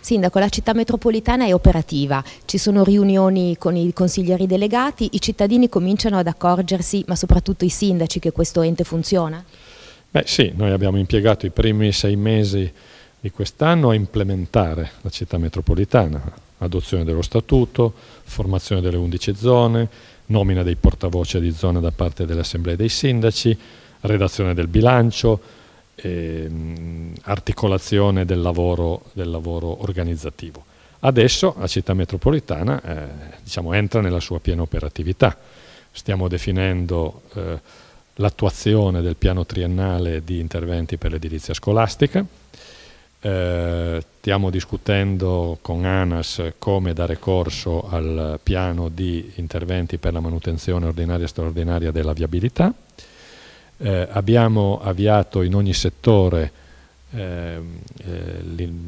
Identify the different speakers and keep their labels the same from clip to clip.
Speaker 1: Sindaco, la città metropolitana è operativa, ci sono riunioni con i consiglieri delegati, i cittadini cominciano ad accorgersi, ma soprattutto i sindaci, che questo ente funziona?
Speaker 2: Beh sì, noi abbiamo impiegato i primi sei mesi di quest'anno a implementare la città metropolitana, adozione dello statuto, formazione delle 11 zone, nomina dei portavoce di zona da parte dell'assemblea dei sindaci, redazione del bilancio, ehm, articolazione del lavoro, del lavoro, organizzativo. Adesso la città metropolitana eh, diciamo, entra nella sua piena operatività. Stiamo definendo eh, l'attuazione del piano triennale di interventi per l'edilizia scolastica, eh, stiamo discutendo con ANAS come dare corso al piano di interventi per la manutenzione ordinaria e straordinaria della viabilità eh, abbiamo avviato in ogni settore ehm, eh,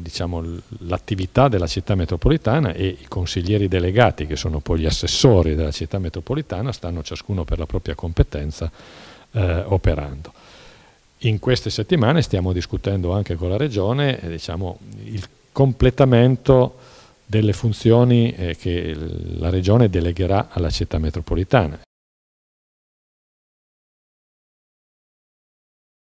Speaker 2: diciamo, l'attività della città metropolitana e i consiglieri delegati, che sono poi gli assessori della città metropolitana, stanno ciascuno per la propria competenza eh, operando. In queste settimane stiamo discutendo anche con la Regione eh, diciamo, il completamento delle funzioni eh, che la Regione delegherà alla città metropolitana.